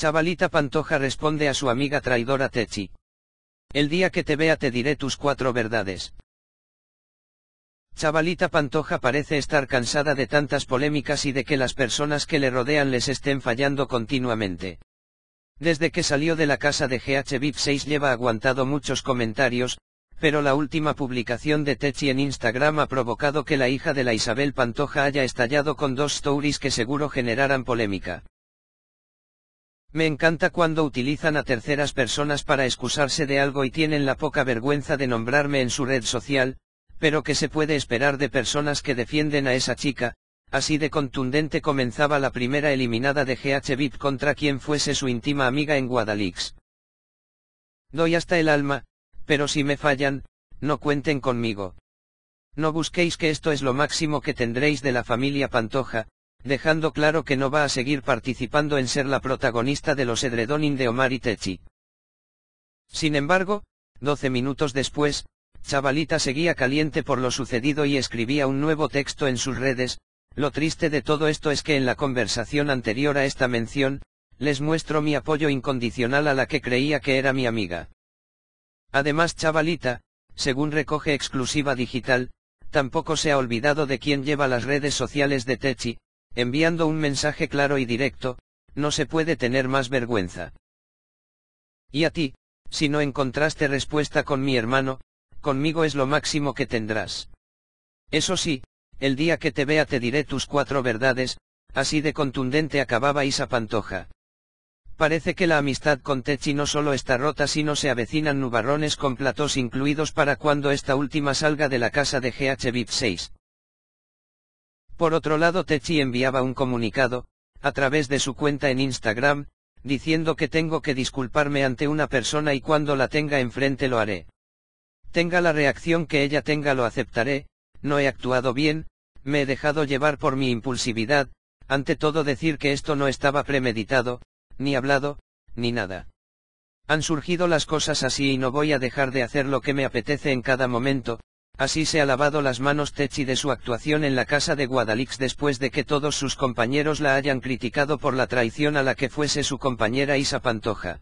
Chavalita Pantoja responde a su amiga traidora Techi. El día que te vea te diré tus cuatro verdades. Chavalita Pantoja parece estar cansada de tantas polémicas y de que las personas que le rodean les estén fallando continuamente. Desde que salió de la casa de GH VIP 6 lleva aguantado muchos comentarios, pero la última publicación de Techi en Instagram ha provocado que la hija de la Isabel Pantoja haya estallado con dos stories que seguro generaran polémica. Me encanta cuando utilizan a terceras personas para excusarse de algo y tienen la poca vergüenza de nombrarme en su red social, pero que se puede esperar de personas que defienden a esa chica, así de contundente comenzaba la primera eliminada de GH contra quien fuese su íntima amiga en Guadalix. Doy hasta el alma, pero si me fallan, no cuenten conmigo. No busquéis que esto es lo máximo que tendréis de la familia Pantoja, dejando claro que no va a seguir participando en ser la protagonista de los Edredonin de Omar y Techi. Sin embargo, 12 minutos después, Chavalita seguía caliente por lo sucedido y escribía un nuevo texto en sus redes, lo triste de todo esto es que en la conversación anterior a esta mención, les muestro mi apoyo incondicional a la que creía que era mi amiga. Además Chavalita, según recoge exclusiva digital, tampoco se ha olvidado de quién lleva las redes sociales de Techi, enviando un mensaje claro y directo, no se puede tener más vergüenza. Y a ti, si no encontraste respuesta con mi hermano, conmigo es lo máximo que tendrás. Eso sí, el día que te vea te diré tus cuatro verdades, así de contundente acababa Isa Pantoja. Parece que la amistad con Techi no solo está rota sino se avecinan nubarrones con platos incluidos para cuando esta última salga de la casa de GH 6. Por otro lado, Techi enviaba un comunicado, a través de su cuenta en Instagram, diciendo que tengo que disculparme ante una persona y cuando la tenga enfrente lo haré. Tenga la reacción que ella tenga lo aceptaré, no he actuado bien, me he dejado llevar por mi impulsividad, ante todo decir que esto no estaba premeditado, ni hablado, ni nada. Han surgido las cosas así y no voy a dejar de hacer lo que me apetece en cada momento, Así se ha lavado las manos Techi de su actuación en la casa de Guadalix después de que todos sus compañeros la hayan criticado por la traición a la que fuese su compañera Isa Pantoja.